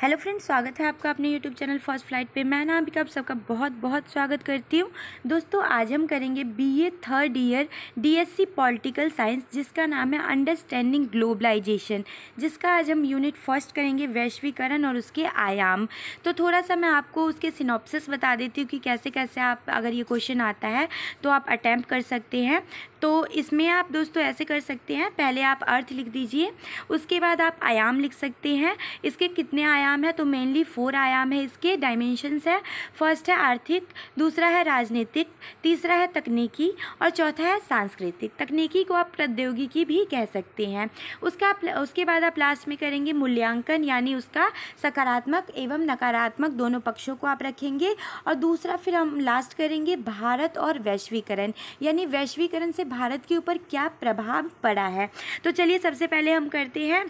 hello friends स्वागत है आपका अपने यूट्यूब चैनल फर्स्ट फ्लाइट पे मैं ना अभी आप सबका बहुत बहुत स्वागत करती हूँ दोस्तों आज हम करेंगे BA third year DSC political science जिसका नाम है अंडरस्टैंडिंग ग्लोबलाइजेशन जिसका आज हम यूनिट फर्स्ट करेंगे वैश्वीकरण और उसके आयाम तो थोड़ा सा मैं आपको उसके सिनोप्सिस बता देती हूँ कि कैसे कैसे आप अगर ये क्वेश्चन आता है तो आप अटैम्प्ट कर सकते हैं तो इसमें आप दोस्तों ऐसे कर सकते हैं पहले आप अर्थ लिख दीजिए उसके बाद आप आयाम लिख सकते हैं इसके कितने आयाम हैं तो मेनली फोर आयाम है इसके डायमेंशंस है फर्स्ट है आर्थिक दूसरा है राजनीतिक तीसरा है तकनीकी और चौथा है सांस्कृतिक तकनीकी को आप प्रौद्योगिकी भी कह सकते हैं उसका उसके बाद आप लास्ट में करेंगे मूल्यांकन यानी उसका सकारात्मक एवं नकारात्मक दोनों पक्षों को आप रखेंगे और दूसरा फिर हम लास्ट करेंगे भारत और वैश्वीकरण यानी वैश्वीकरण से भारत के ऊपर क्या प्रभाव पड़ा है तो चलिए सबसे पहले हम करते हैं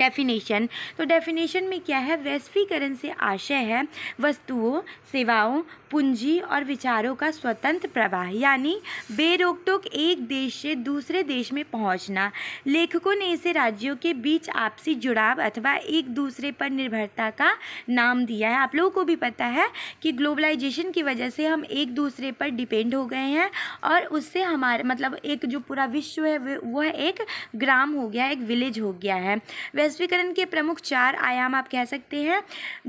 डेफिनेशन तो डेफिनेशन में क्या है वैश्वीकरण से आशय है वस्तुओं सेवाओं पूंजी और विचारों का स्वतंत्र प्रवाह यानी बेरोक टोक एक देश से दूसरे देश में पहुंचना लेखकों ने इसे राज्यों के बीच आपसी जुड़ाव अथवा एक दूसरे पर निर्भरता का नाम दिया है आप लोगों को भी पता है कि ग्लोबलाइजेशन की वजह से हम एक दूसरे पर डिपेंड हो गए हैं और उससे हमारे मतलब एक जो पूरा विश्व है वह एक ग्राम हो गया एक विलेज हो गया है वैश्वीकरण के प्रमुख चार आयाम आप कह सकते हैं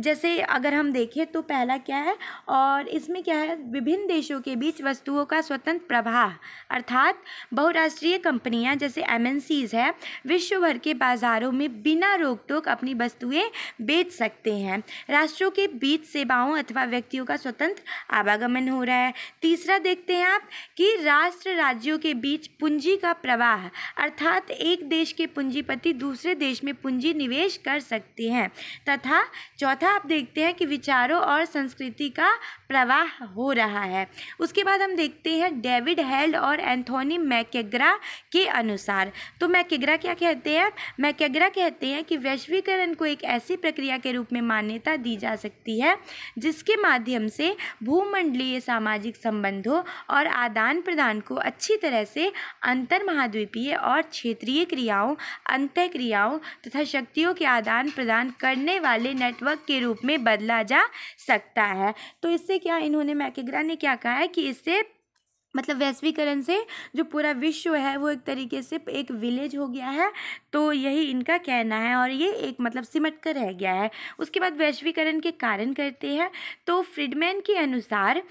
जैसे अगर हम देखें तो पहला क्या है और इसमें क्या है विभिन्न देशों के बीच वस्तुओं का स्वतंत्र प्रवाह अर्थात बहुराष्ट्रीय कंपनियां जैसे एम है विश्व भर के बाज़ारों में बिना रोक टोक अपनी वस्तुएं बेच सकते हैं राष्ट्रों के बीच सेवाओं अथवा व्यक्तियों का स्वतंत्र आवागमन हो रहा है तीसरा देखते हैं आप कि राष्ट्र राज्यों के बीच पूंजी का प्रवाह अर्थात एक देश के पूंजीपति दूसरे देश में पूंजी निवेश कर सकते हैं तथा चौथा आप देखते हैं कि विचारों और संस्कृति का प्रवाह हो रहा है उसके बाद हम देखते हैं डेविड हेल्ड और एंथोनी मैकेग्रा के अनुसार तो मैकेग्रा क्या कहते हैं मैकेग्रा कहते हैं कि वैश्वीकरण को एक ऐसी प्रक्रिया के रूप में मान्यता दी जा सकती है जिसके माध्यम से भूमंडलीय सामाजिक संबंधों और आदान प्रदान को अच्छी तरह से अंतर महाद्वीपीय और क्षेत्रीय क्रियाओं अंत क्रियाओं तथा शक्तियों के आदान प्रदान करने वाले नेटवर्क के रूप में बदला जा सकता है तो इससे क्या इन्होंने मैकेग्रा ने क्या कहा है कि इससे मतलब वैश्वीकरण से जो पूरा विश्व है वो एक तरीके से एक विलेज हो गया है तो यही इनका कहना है और ये एक मतलब सिमट कर रह गया है उसके बाद वैश्वीकरण के कारण करते हैं तो फ्रिडमैन के अनुसार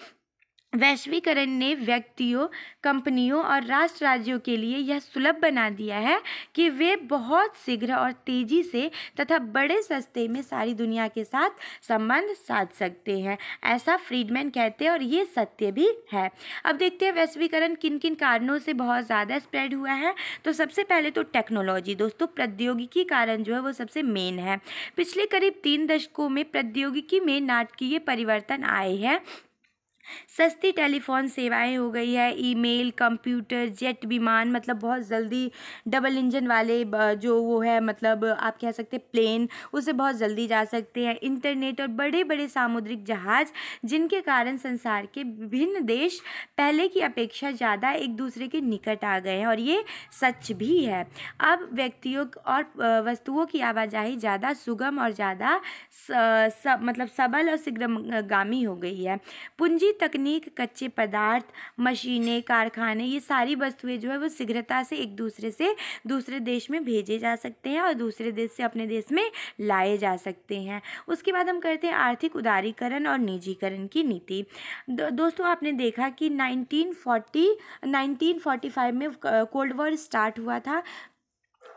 वैश्वीकरण ने व्यक्तियों कंपनियों और राष्ट्र राज्यों के लिए यह सुलभ बना दिया है कि वे बहुत शीघ्र और तेज़ी से तथा बड़े सस्ते में सारी दुनिया के साथ संबंध साध सकते हैं ऐसा फ्रीडमैन कहते हैं और ये सत्य भी है अब देखते हैं वैश्वीकरण किन किन कारणों से बहुत ज़्यादा स्प्रेड हुआ है तो सबसे पहले तो टेक्नोलॉजी दोस्तों प्रौद्योगिकी कारण जो है वो सबसे मेन है पिछले करीब तीन दशकों में प्रौद्योगिकी में नाटकीय परिवर्तन आए हैं सस्ती टेलीफोन सेवाएं हो गई है ईमेल कंप्यूटर जेट विमान मतलब बहुत जल्दी डबल इंजन वाले जो वो है मतलब आप कह सकते हैं प्लेन उसे बहुत जल्दी जा सकते हैं इंटरनेट और बड़े बड़े सामुद्रिक जहाज़ जिनके कारण संसार के विभिन्न देश पहले की अपेक्षा ज़्यादा एक दूसरे के निकट आ गए हैं और ये सच भी है अब व्यक्तियों और वस्तुओं की आवाजाही ज़्यादा सुगम और ज़्यादा मतलब सबल और शीघ्रगामी हो गई है पूंजी तकनीक कच्चे पदार्थ मशीनें कारखाने ये सारी वस्तुएं जो है वो शीघ्रता से एक दूसरे से दूसरे देश में भेजे जा सकते हैं और दूसरे देश से अपने देश में लाए जा सकते हैं उसके बाद हम करते हैं आर्थिक उदारीकरण और निजीकरण की नीति दो, दोस्तों आपने देखा कि नाइनटीन फोर्टी में कोल्ड वॉर स्टार्ट हुआ था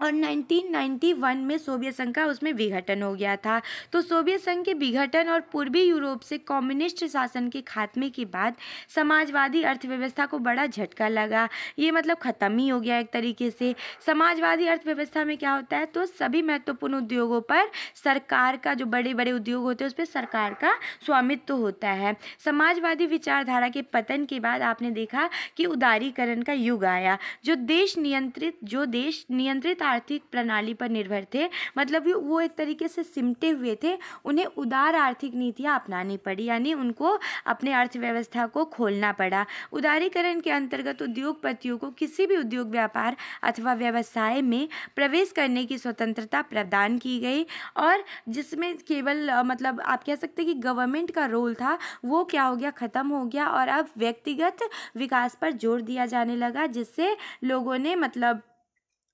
और 1991 में सोवियत संघ का उसमें विघटन हो गया था तो सोवियत संघ के विघटन और पूर्वी यूरोप से कम्युनिस्ट शासन के खात्मे के बाद समाजवादी अर्थव्यवस्था को बड़ा झटका लगा ये मतलब ख़त्म ही हो गया एक तरीके से समाजवादी अर्थव्यवस्था में क्या होता है तो सभी महत्वपूर्ण उद्योगों पर सरकार का जो बड़े बड़े उद्योग होते हैं उस पर सरकार का स्वामित्व तो होता है समाजवादी विचारधारा के पतन के बाद आपने देखा कि उदारीकरण का युग आया जो देश नियंत्रित जो देश नियंत्रित आर्थिक प्रणाली पर निर्भर थे मतलब वो एक तरीके से सिमटे हुए थे उन्हें उदार आर्थिक नीतियाँ अपनानी पड़ी यानी उनको अपने अर्थव्यवस्था को खोलना पड़ा उदारीकरण के अंतर्गत उद्योगपतियों को किसी भी उद्योग व्यापार अथवा व्यवसाय में प्रवेश करने की स्वतंत्रता प्रदान की गई और जिसमें केवल मतलब आप कह सकते हैं कि गवर्नमेंट का रोल था वो क्या हो गया ख़त्म हो गया और अब व्यक्तिगत विकास पर जोर दिया जाने लगा जिससे लोगों ने मतलब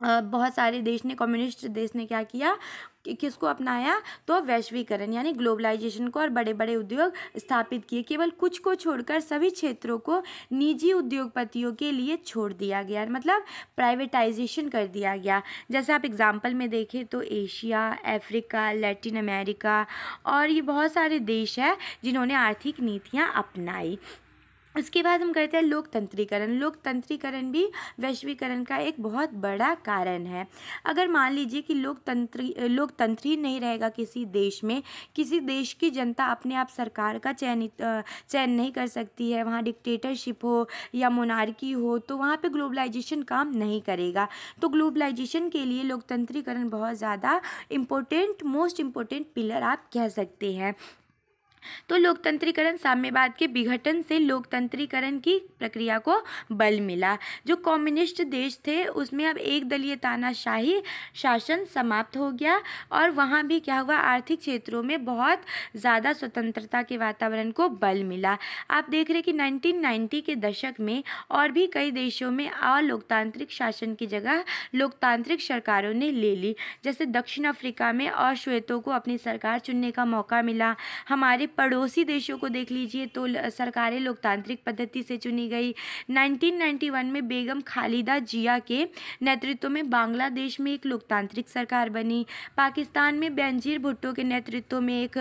बहुत सारे देश ने कम्युनिस्ट देश ने क्या किया किसको अपनाया तो वैश्वीकरण यानी ग्लोबलाइजेशन को और बड़े बड़े उद्योग स्थापित किए केवल कुछ को छोड़कर सभी क्षेत्रों को निजी उद्योगपतियों के लिए छोड़ दिया गया मतलब प्राइवेटाइजेशन कर दिया गया जैसे आप एग्जाम्पल में देखें तो एशिया अफ्रीका लैटिन अमेरिका और ये बहुत सारे देश हैं जिन्होंने आर्थिक नीतियाँ अपनाई उसके बाद हम करते हैं लोकतंत्रीकरण लोकतंत्रीकरण भी वैश्वीकरण का एक बहुत बड़ा कारण है अगर मान लीजिए कि लोकतंत्र लोकतंत्र ही नहीं रहेगा किसी देश में किसी देश की जनता अपने आप सरकार का चयन चयन नहीं कर सकती है वहाँ डिक्टेटरशिप हो या मोनार्की हो तो वहाँ पे ग्लोबलाइजेशन काम नहीं करेगा तो ग्लोबलाइजेशन के लिए लोकतंत्रीकरण बहुत ज़्यादा इम्पोर्टेंट मोस्ट इम्पोर्टेंट पिलर आप कह सकते हैं तो लोकतंत्रीकरण साम्यवाद के विघटन से लोकतंत्रीकरण की प्रक्रिया को बल मिला जो कम्युनिस्ट देश थे उसमें अब एक दलीय तानाशाही शासन समाप्त हो गया और वहाँ भी क्या हुआ आर्थिक क्षेत्रों में बहुत ज़्यादा स्वतंत्रता के वातावरण को बल मिला आप देख रहे कि नाइनटीन के दशक में और भी कई देशों में अलोकतांत्रिक शासन की जगह लोकतांत्रिक सरकारों ने ले ली जैसे दक्षिण अफ्रीका में अश्वेतों को अपनी सरकार चुनने का मौका मिला हमारे पड़ोसी देशों को देख लीजिए तो सरकारें लोकतांत्रिक पद्धति से चुनी गई 1991 में बेगम खालिदा जिया के नेतृत्व में बांग्लादेश में एक लोकतांत्रिक सरकार बनी पाकिस्तान में बेंजीर भुट्टो के नेतृत्व में एक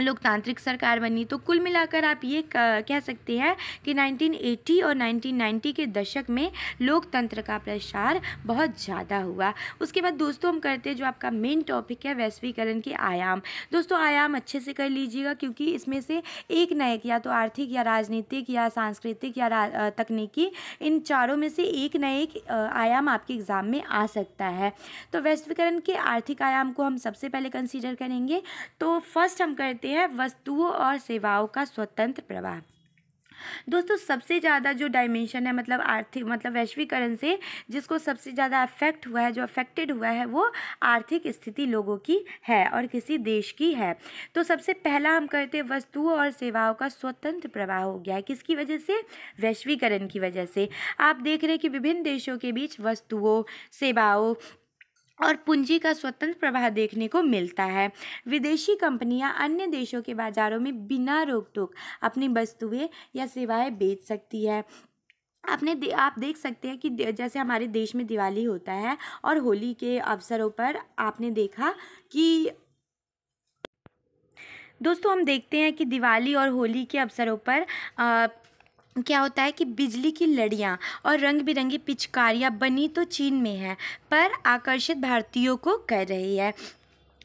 लोकतांत्रिक सरकार बनी तो कुल मिलाकर आप ये कह सकते हैं कि 1980 और 1990 के दशक में लोकतंत्र का प्रसार बहुत ज़्यादा हुआ उसके बाद दोस्तों हम करते हैं जो आपका मेन टॉपिक है वैश्वीकरण के आयाम दोस्तों आयाम अच्छे से कर लीजिएगा क्योंकि इसमें से एक न एक या तो आर्थिक या राजनीतिक या सांस्कृतिक या तकनीकी इन चारों में से एक न एक आयाम आपके एग्ज़ाम में आ सकता है तो वैश्वीकरण के आर्थिक आयाम को हम सबसे पहले कंसिडर करेंगे तो फर्स्ट हम करते सकते हैं वस्तुओं और सेवाओं का स्वतंत्र प्रवाह दोस्तों सबसे ज़्यादा जो डायमेंशन है मतलब आर्थिक मतलब वैश्वीकरण से जिसको सबसे ज़्यादा अफेक्ट हुआ है जो अफेक्टेड हुआ है वो आर्थिक स्थिति लोगों की है और किसी देश की है तो सबसे पहला हम करते वस्तुओं और सेवाओं का स्वतंत्र प्रवाह हो गया है किसकी वजह से वैश्वीकरण की वजह से आप देख रहे हैं कि विभिन्न देशों के बीच वस्तुओं सेवाओं और पूंजी का स्वतंत्र प्रवाह देखने को मिलता है विदेशी कंपनियां अन्य देशों के बाज़ारों में बिना रोक टोक अपनी वस्तुएं या सेवाएं बेच सकती है आपने दे, आप देख सकते हैं कि जैसे हमारे देश में दिवाली होता है और होली के अवसरों पर आपने देखा कि दोस्तों हम देखते हैं कि दिवाली और होली के अवसरों पर आ, क्या होता है कि बिजली की लड़ियाँ और रंग बिरंगी पिचकारियाँ बनी तो चीन में है पर आकर्षित भारतीयों को कर रही है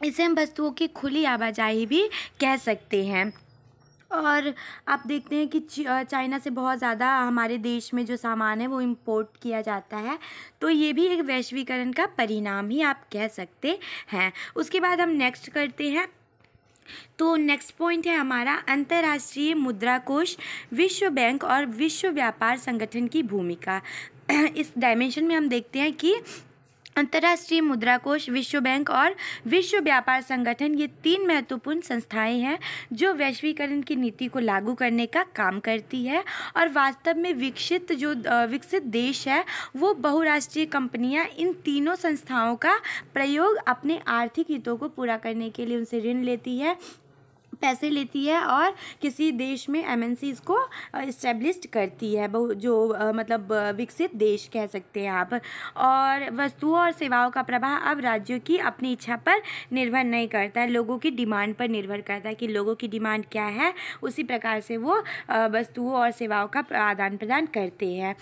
इसे हम वस्तुओं की खुली आवाजाही भी कह सकते हैं और आप देखते हैं कि चाइना से बहुत ज़्यादा हमारे देश में जो सामान है वो इम्पोर्ट किया जाता है तो ये भी एक वैश्वीकरण का परिणाम ही आप कह सकते हैं उसके बाद हम नेक्स्ट करते हैं तो नेक्स्ट पॉइंट है हमारा अंतर्राष्ट्रीय मुद्रा कोष विश्व बैंक और विश्व व्यापार संगठन की भूमिका इस डायमेंशन में हम देखते हैं कि अंतर्राष्ट्रीय मुद्रा कोष विश्व बैंक और विश्व व्यापार संगठन ये तीन महत्वपूर्ण संस्थाएं हैं जो वैश्वीकरण की नीति को लागू करने का काम करती है और वास्तव में विकसित जो विकसित देश है वो बहुराष्ट्रीय कंपनियां इन तीनों संस्थाओं का प्रयोग अपने आर्थिक हितों को पूरा करने के लिए उनसे ऋण लेती है पैसे लेती है और किसी देश में एम को इस्टेब्लिश करती है जो मतलब विकसित देश कह सकते हैं आप और वस्तुओं और सेवाओं का प्रभाव अब राज्यों की अपनी इच्छा पर निर्भर नहीं करता है लोगों की डिमांड पर निर्भर करता है कि लोगों की डिमांड क्या है उसी प्रकार से वो वस्तुओं और सेवाओं का आदान प्रदान करते हैं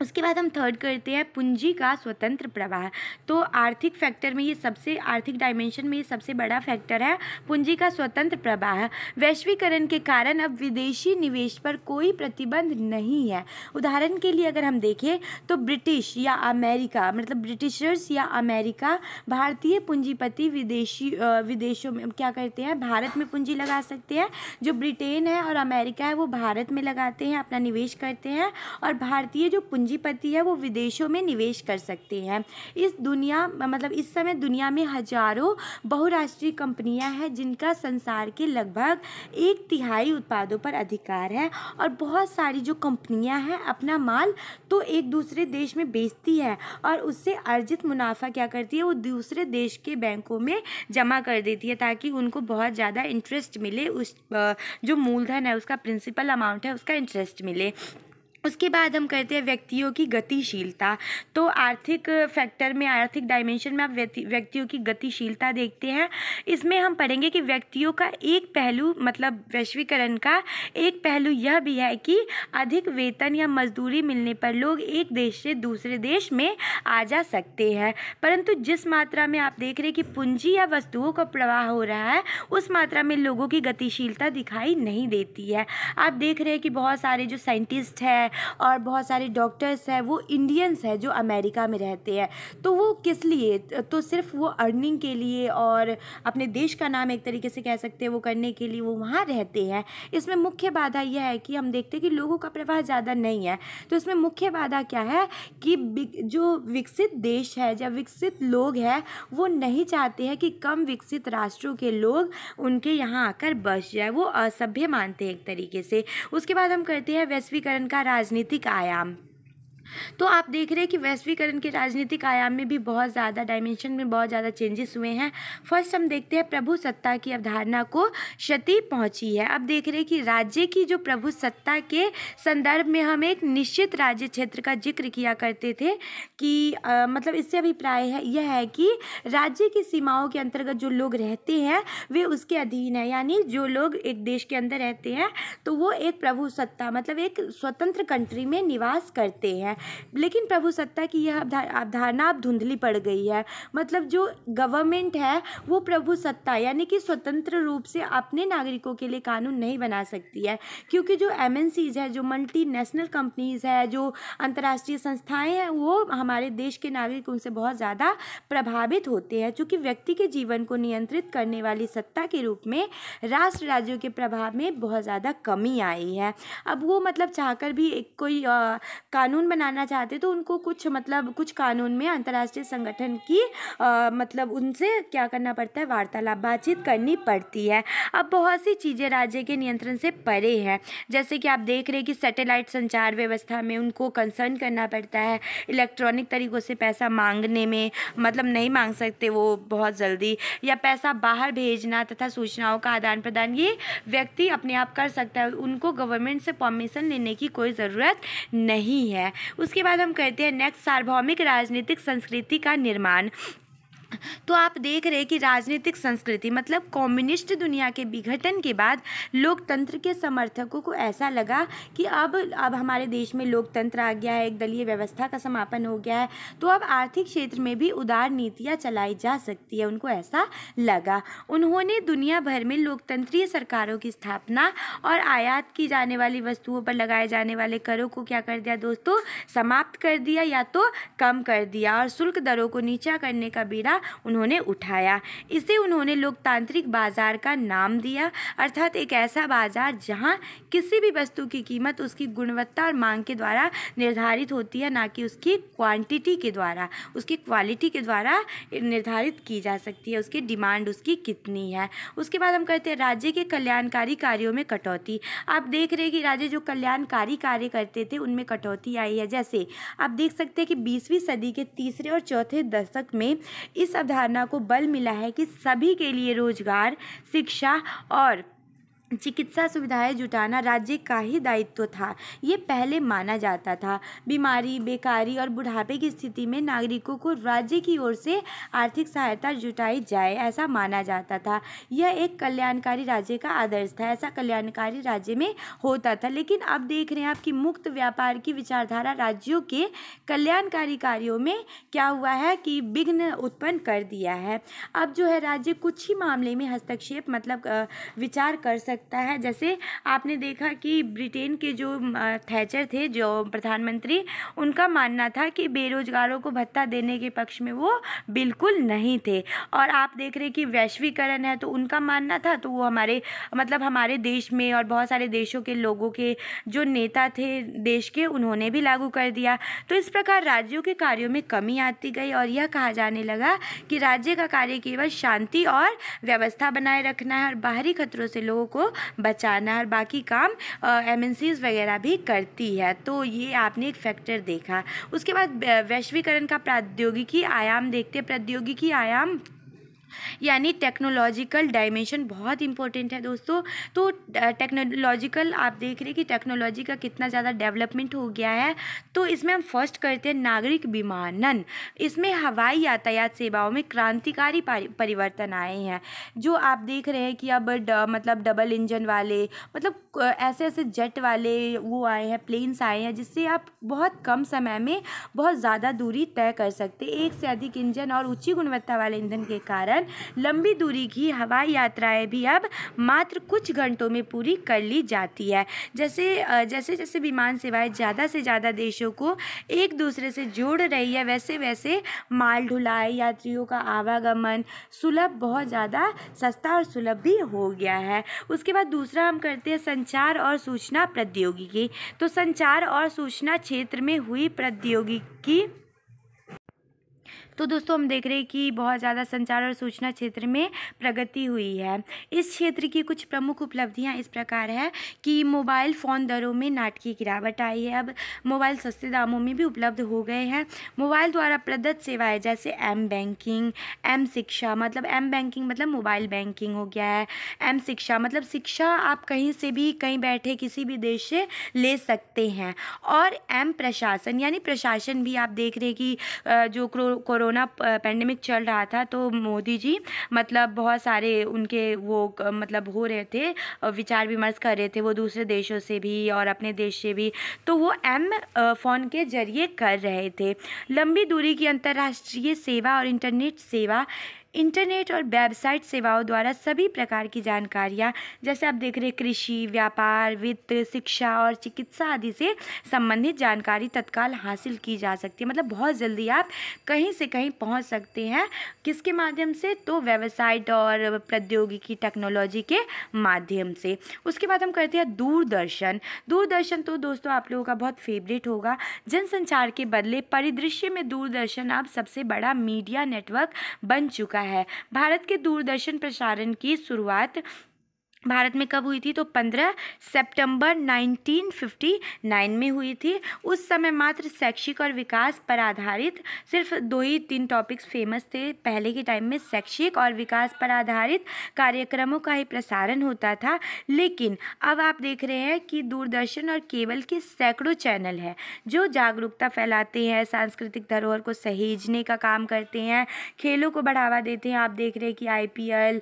उसके बाद हम थर्ड करते हैं पूंजी का स्वतंत्र प्रवाह तो आर्थिक फैक्टर में ये सबसे आर्थिक डायमेंशन में ये सबसे बड़ा फैक्टर है पूंजी का स्वतंत्र प्रवाह वैश्वीकरण के कारण अब विदेशी निवेश पर कोई प्रतिबंध नहीं है उदाहरण के लिए अगर हम देखें तो ब्रिटिश या अमेरिका मतलब ब्रिटिशर्स या अमेरिका भारतीय पूंजीपति विदेशी विदेशों में क्या करते हैं भारत में पूंजी लगा सकते हैं जो ब्रिटेन है और अमेरिका है वो भारत में लगाते हैं अपना निवेश करते हैं और भारतीय जो पूंजी पूंजीपति है वो विदेशों में निवेश कर सकते हैं इस दुनिया मतलब इस समय दुनिया में हजारों बहुराष्ट्रीय कंपनियां हैं जिनका संसार के लगभग एक तिहाई उत्पादों पर अधिकार है और बहुत सारी जो कंपनियां हैं अपना माल तो एक दूसरे देश में बेचती है और उससे अर्जित मुनाफा क्या करती है वो दूसरे देश के बैंकों में जमा कर देती है ताकि उनको बहुत ज़्यादा इंटरेस्ट मिले उस जो मूलधन है उसका प्रिंसिपल अमाउंट है उसका इंटरेस्ट मिले उसके बाद हम करते हैं व्यक्तियों की गतिशीलता तो आर्थिक फैक्टर में आर्थिक डायमेंशन में आप व्यक्तियों की गतिशीलता देखते हैं इसमें हम पढ़ेंगे कि व्यक्तियों का एक पहलू मतलब वैश्वीकरण का एक पहलू यह भी है कि अधिक वेतन या मजदूरी मिलने पर लोग एक देश से दूसरे देश में आ जा सकते हैं परंतु जिस मात्रा में आप देख रहे हैं कि पूंजी या वस्तुओं का प्रवाह हो रहा है उस मात्रा में लोगों की गतिशीलता दिखाई नहीं देती है आप देख रहे हैं कि बहुत सारे जो साइंटिस्ट हैं और बहुत सारे डॉक्टर्स हैं वो इंडियंस हैं जो अमेरिका में रहते हैं तो वो किस लिए तो सिर्फ वो अर्निंग के लिए और अपने देश का नाम एक तरीके से कह सकते हैं वो करने के लिए वो वहाँ रहते हैं इसमें मुख्य बाधा यह है कि हम देखते हैं कि लोगों का प्रवाह ज़्यादा नहीं है तो इसमें मुख्य बाधा क्या है कि जो विकसित देश है या विकसित लोग हैं वो नहीं चाहते हैं कि कम विकसित राष्ट्रों के लोग उनके यहाँ आकर बस जाए वो असभ्य मानते हैं एक तरीके से उसके बाद हम करते हैं वैश्वीकरण का राजनीतिक आयाम तो आप देख रहे हैं कि वैश्वीकरण के राजनीतिक आयाम में भी बहुत ज़्यादा डायमेंशन में बहुत ज़्यादा चेंजेस हुए हैं फर्स्ट हम देखते हैं प्रभु सत्ता की अवधारणा को क्षति पहुंची है अब देख रहे हैं कि राज्य की जो प्रभु सत्ता के संदर्भ में हम एक निश्चित राज्य क्षेत्र का जिक्र किया करते थे कि आ, मतलब इससे अभिप्राय है यह है कि राज्य की सीमाओं के अंतर्गत जो लोग रहते हैं वे उसके अधीन है यानी जो लोग एक देश के अंदर रहते हैं तो वो एक प्रभु सत्ता मतलब एक स्वतंत्र कंट्री में निवास करते हैं लेकिन प्रभु सत्ता की यह अवधारणा अब धुंधली पड़ गई है मतलब जो गवर्नमेंट है वो प्रभु सत्ता यानी कि स्वतंत्र रूप से अपने नागरिकों के लिए कानून नहीं बना सकती है क्योंकि जो एम है जो मल्टीनेशनल कंपनीज़ है जो अंतर्राष्ट्रीय संस्थाएं हैं वो हमारे देश के नागरिक उनसे बहुत ज़्यादा प्रभावित होते हैं चूँकि व्यक्ति के जीवन को नियंत्रित करने वाली सत्ता के रूप में राष्ट्र राज्यों के प्रभाव में बहुत ज़्यादा कमी आई है अब वो मतलब चाहकर भी एक कोई आ, कानून बना आना चाहते तो उनको कुछ मतलब कुछ कानून में अंतर्राष्ट्रीय संगठन की आ, मतलब उनसे क्या करना पड़ता है वार्तालाप बातचीत करनी पड़ती है अब बहुत सी चीज़ें राज्य के नियंत्रण से परे हैं जैसे कि आप देख रहे हैं कि सैटेलाइट संचार व्यवस्था में उनको कंसर्न करना पड़ता है इलेक्ट्रॉनिक तरीक़ों से पैसा मांगने में मतलब नहीं मांग सकते वो बहुत जल्दी या पैसा बाहर भेजना तथा सूचनाओं का आदान प्रदान ये व्यक्ति अपने आप कर सकता है उनको गवर्नमेंट से परमिशन लेने की कोई ज़रूरत नहीं है उसके बाद हम करते हैं नेक्स्ट सार्वभौमिक राजनीतिक संस्कृति का निर्माण तो आप देख रहे कि राजनीतिक संस्कृति मतलब कम्युनिस्ट दुनिया के विघटन के बाद लोकतंत्र के समर्थकों को ऐसा लगा कि अब अब हमारे देश में लोकतंत्र आ गया है एक दलीय व्यवस्था का समापन हो गया है तो अब आर्थिक क्षेत्र में भी उदार नीतियाँ चलाई जा सकती है उनको ऐसा लगा उन्होंने दुनिया भर में लोकतंत्रीय सरकारों की स्थापना और आयात की जाने वाली वस्तुओं पर लगाए जाने वाले करों को क्या कर दिया दोस्तों समाप्त कर दिया या तो कम कर दिया और शुल्क दरों को नीचा करने का बीड़ा उन्होंने उठाया इसे उन्होंने लोकतांत्रिक बाज़ार का नाम दिया अर्थात एक ऐसा बाज़ार जहाँ किसी भी वस्तु की कीमत उसकी गुणवत्ता और मांग के द्वारा निर्धारित होती है ना कि उसकी क्वांटिटी के द्वारा उसकी क्वालिटी के द्वारा निर्धारित की जा सकती है उसकी डिमांड उसकी कितनी है उसके बाद हम करते हैं राज्य के कल्याणकारी कार्यों में कटौती आप देख रहे हैं कि राज्य जो कल्याणकारी कार्य करते थे उनमें कटौती आई है जैसे आप देख सकते हैं कि बीसवीं सदी के तीसरे और चौथे दशक में इस इस अवधारणा को बल मिला है कि सभी के लिए रोजगार शिक्षा और चिकित्सा सुविधाएं जुटाना राज्य का ही दायित्व था ये पहले माना जाता था बीमारी बेकारी और बुढ़ापे की स्थिति में नागरिकों को राज्य की ओर से आर्थिक सहायता जुटाई जाए ऐसा माना जाता था यह एक कल्याणकारी राज्य का आदर्श था ऐसा कल्याणकारी राज्य में होता था लेकिन अब देख रहे हैं आपकी मुक्त व्यापार की विचारधारा राज्यों के कल्याणकारी कार्यों में क्या हुआ है कि विघ्न उत्पन्न कर दिया है अब जो है राज्य कुछ ही मामले में हस्तक्षेप मतलब विचार कर सक सकता है जैसे आपने देखा कि ब्रिटेन के जो थैचर थे जो प्रधानमंत्री उनका मानना था कि बेरोजगारों को भत्ता देने के पक्ष में वो बिल्कुल नहीं थे और आप देख रहे कि वैश्वीकरण है तो उनका मानना था तो वो हमारे मतलब हमारे देश में और बहुत सारे देशों के लोगों के जो नेता थे देश के उन्होंने भी लागू कर दिया तो इस प्रकार राज्यों के कार्यों में कमी आती गई और यह कहा जाने लगा कि राज्य का कार्य केवल शांति और व्यवस्था बनाए रखना है और बाहरी खतरों से लोगों को बचाना और बाकी काम एम वगैरह भी करती है तो ये आपने एक फैक्टर देखा उसके बाद वैश्वीकरण का प्रौद्योगिकी आयाम देखते प्रौद्योगिकी आयाम यानी टेक्नोलॉजिकल डायमेंशन बहुत इंपॉर्टेंट है दोस्तों तो टेक्नोलॉजिकल आप देख रहे हैं कि टेक्नोलॉजी का कितना ज़्यादा डेवलपमेंट हो गया है तो इसमें हम फर्स्ट करते हैं नागरिक विमानन इसमें हवाई यातायात सेवाओं में क्रांतिकारी परिवर्तन आए हैं जो आप देख रहे हैं कि अब ड, मतलब डबल इंजन वाले मतलब ऐसे ऐसे जेट वाले वो आए हैं प्लेन्स आए हैं जिससे आप बहुत कम समय में बहुत ज़्यादा दूरी तय कर सकते एक से अधिक इंजन और उच्ची गुणवत्ता वाले ईंधन के कारण कारण लंबी दूरी की हवाई यात्राएं भी अब मात्र कुछ घंटों में पूरी कर ली जाती है जैसे जैसे जैसे विमान सेवाएं ज़्यादा से ज़्यादा देशों को एक दूसरे से जोड़ रही है वैसे वैसे माल ढुलाई यात्रियों का आवागमन सुलभ बहुत ज़्यादा सस्ता और सुलभ भी हो गया है उसके बाद दूसरा हम करते हैं संचार और सूचना प्रौद्योगिकी तो संचार और सूचना क्षेत्र में हुई प्रौद्योगिकी तो दोस्तों हम देख रहे हैं कि बहुत ज़्यादा संचार और सूचना क्षेत्र में प्रगति हुई है इस क्षेत्र की कुछ प्रमुख उपलब्धियाँ इस प्रकार है कि मोबाइल फ़ोन दरों में नाटकीय गिरावट आई है अब मोबाइल सस्ते दामों में भी उपलब्ध हो गए हैं मोबाइल द्वारा प्रदत्त सेवाएँ जैसे एम बैंकिंग एम शिक्षा मतलब एम बैंकिंग मतलब मोबाइल बैंकिंग हो गया है एम शिक्षा मतलब शिक्षा आप कहीं से भी कहीं बैठे किसी भी देश से ले सकते हैं और एम प्रशासन यानी प्रशासन भी आप देख रहे हैं कि जो कोरोना कोरोना पैंडमिक चल रहा था तो मोदी जी मतलब बहुत सारे उनके वो मतलब हो रहे थे विचार विमर्श कर रहे थे वो दूसरे देशों से भी और अपने देश से भी तो वो एम फ़ोन के जरिए कर रहे थे लंबी दूरी की अंतर्राष्ट्रीय सेवा और इंटरनेट सेवा इंटरनेट और वेबसाइट सेवाओं द्वारा सभी प्रकार की जानकारियाँ जैसे आप देख रहे हैं कृषि व्यापार वित्त शिक्षा और चिकित्सा आदि से संबंधित जानकारी तत्काल हासिल की जा सकती है मतलब बहुत जल्दी आप कहीं से कहीं पहुँच सकते हैं किसके माध्यम से तो वेबसाइट और प्रौद्योगिकी टेक्नोलॉजी के माध्यम से उसके बाद हम करते हैं दूरदर्शन दूरदर्शन तो दोस्तों आप लोगों का बहुत फेवरेट होगा जनसंचार के बदले परिदृश्य में दूरदर्शन अब सबसे बड़ा मीडिया नेटवर्क बन चुका है भारत के दूरदर्शन प्रसारण की शुरुआत भारत में कब हुई थी तो 15 सितंबर 1959 में हुई थी उस समय मात्र शैक्षिक और विकास पर आधारित सिर्फ दो ही तीन टॉपिक्स फेमस थे पहले के टाइम में शैक्षिक और विकास पर आधारित कार्यक्रमों का ही प्रसारण होता था लेकिन अब आप देख रहे हैं कि दूरदर्शन और केबल के सैकड़ों चैनल हैं जो जागरूकता फैलाते हैं सांस्कृतिक धरोहर को सहेजने का काम करते हैं खेलों को बढ़ावा देते हैं आप देख रहे हैं कि आई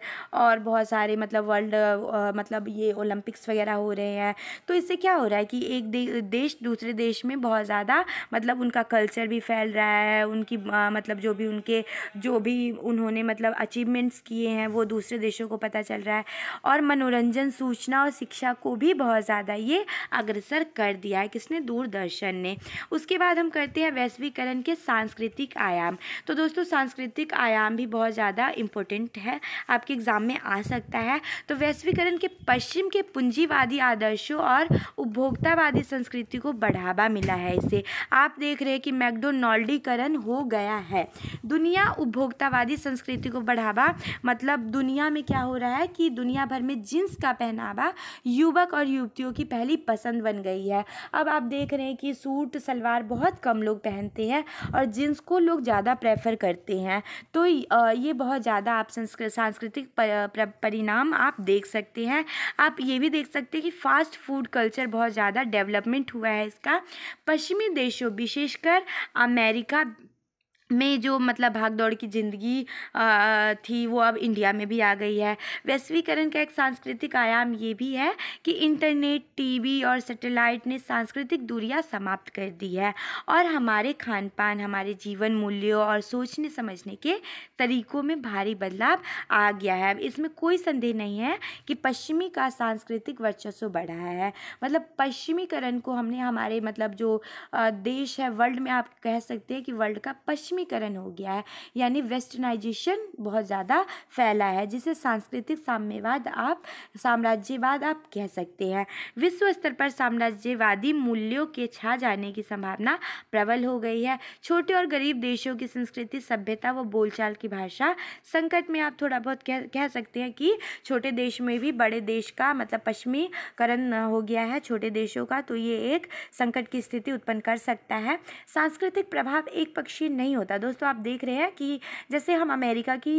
और बहुत सारे मतलब वर्ल्ड मतलब ये ओलंपिक्स वगैरह हो रहे हैं तो इससे क्या हो रहा है कि एक देश दूसरे देश में बहुत ज़्यादा मतलब उनका कल्चर भी फैल रहा है उनकी मतलब जो भी उनके जो भी उन्होंने मतलब अचीवमेंट्स किए हैं वो दूसरे देशों को पता चल रहा है और मनोरंजन सूचना और शिक्षा को भी बहुत ज़्यादा ये अग्रसर कर दिया है किसने दूरदर्शन ने उसके बाद हम करते हैं वैश्वीकरण के सांस्कृतिक आयाम तो दोस्तों सांस्कृतिक आयाम भी बहुत ज़्यादा इम्पोर्टेंट है आपके एग्ज़ाम में आ सकता है तो वैश्विक वैश्वीकरण के पश्चिम के पूंजीवादी आदर्शों और उपभोक्तावादी संस्कृति को बढ़ावा मिला है इसे आप देख रहे हैं कि मैकडोनॉल्डीकरण हो गया है दुनिया उपभोक्तावादी संस्कृति को बढ़ावा मतलब दुनिया में क्या हो रहा है कि दुनिया भर में जीन्स का पहनावा युवक और युवतियों की पहली पसंद बन गई है अब आप देख रहे हैं कि सूट सलवार बहुत कम लोग पहनते हैं और जीन्स को लोग ज़्यादा प्रेफर करते हैं तो ये बहुत ज़्यादा आप संस्कृत सांस्कृतिक परिणाम आप देख सकते सकते हैं आप ये भी देख सकते हैं कि फास्ट फूड कल्चर बहुत ज़्यादा डेवलपमेंट हुआ है इसका पश्चिमी देशों विशेषकर अमेरिका में जो मतलब भाग दौड़ की ज़िंदगी थी वो अब इंडिया में भी आ गई है वैश्वीकरण का एक सांस्कृतिक आयाम ये भी है कि इंटरनेट टीवी और सैटेलाइट ने सांस्कृतिक दूरियां समाप्त कर दी है और हमारे खान पान हमारे जीवन मूल्यों और सोचने समझने के तरीकों में भारी बदलाव आ गया है अब इसमें कोई संदेह नहीं है कि पश्चिमी का सांस्कृतिक वर्चस्व बढ़ा है मतलब पश्चिमीकरण को हमने हमारे मतलब जो देश है वर्ल्ड में आप कह सकते हैं कि वर्ल्ड का पश्चिमी पश्चिमीकरण हो गया है यानी वेस्टर्नाइजेशन बहुत ज़्यादा फैला है जिसे सांस्कृतिक साम्यवाद आप साम्राज्यवाद आप कह सकते हैं विश्व स्तर पर साम्राज्यवादी मूल्यों के छा जाने की संभावना प्रबल हो गई है छोटे और गरीब देशों की संस्कृति सभ्यता व बोलचाल की भाषा संकट में आप थोड़ा बहुत कह कह सकते हैं कि छोटे देश में भी बड़े देश का मतलब पश्चिमीकरण हो गया है छोटे देशों का तो ये एक संकट की स्थिति उत्पन्न कर सकता है सांस्कृतिक प्रभाव एक पक्षीय नहीं होता होता है दोस्तों आप देख रहे हैं कि जैसे हम अमेरिका की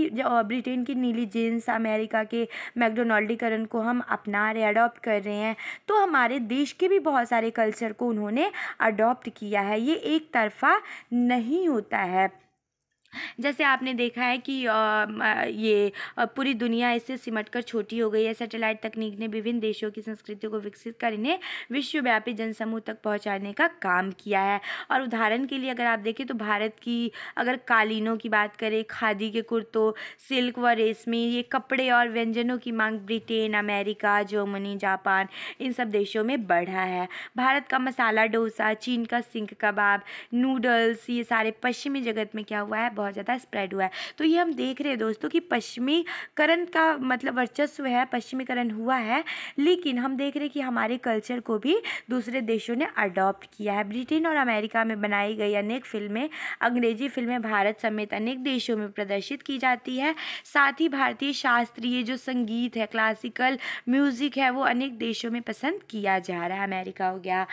ब्रिटेन की नीली जीन्स अमेरिका के मैकडोनल्डीकरण को हम अपना रहे अडॉप्ट कर रहे हैं तो हमारे देश के भी बहुत सारे कल्चर को उन्होंने अडॉप्ट किया है ये एक तरफा नहीं होता है जैसे आपने देखा है कि ये पूरी दुनिया इससे सिमटकर छोटी हो गई है सैटेलाइट तकनीक ने विभिन्न देशों की संस्कृतियों को विकसित कर इन्हें विश्वव्यापी जनसमूह तक पहुंचाने का काम किया है और उदाहरण के लिए अगर आप देखें तो भारत की अगर कालीनों की बात करें खादी के कुर्तों सिल्क व रेशमी ये कपड़े और व्यंजनों की मांग ब्रिटेन अमेरिका जर्मनी जापान इन सब देशों में बढ़ा है भारत का मसाला डोसा चीन का सिंक कबाब नूडल्स ये सारे पश्चिमी जगत में क्या हुआ है बहुत ज़्यादा स्प्रेड हुआ है तो ये हम देख रहे हैं दोस्तों कि पश्चिमीकरण का मतलब वर्चस्व है पश्चिमीकरण हुआ है लेकिन हम देख रहे हैं कि हमारे कल्चर को भी दूसरे देशों ने अडॉप्ट किया है ब्रिटेन और अमेरिका में बनाई गई अनेक फिल्में अंग्रेजी फिल्में भारत समेत अनेक देशों में प्रदर्शित की जाती है साथ ही भारतीय शास्त्रीय जो संगीत है क्लासिकल म्यूज़िक है वो अनेक देशों में पसंद किया जा रहा है अमेरिका हो गया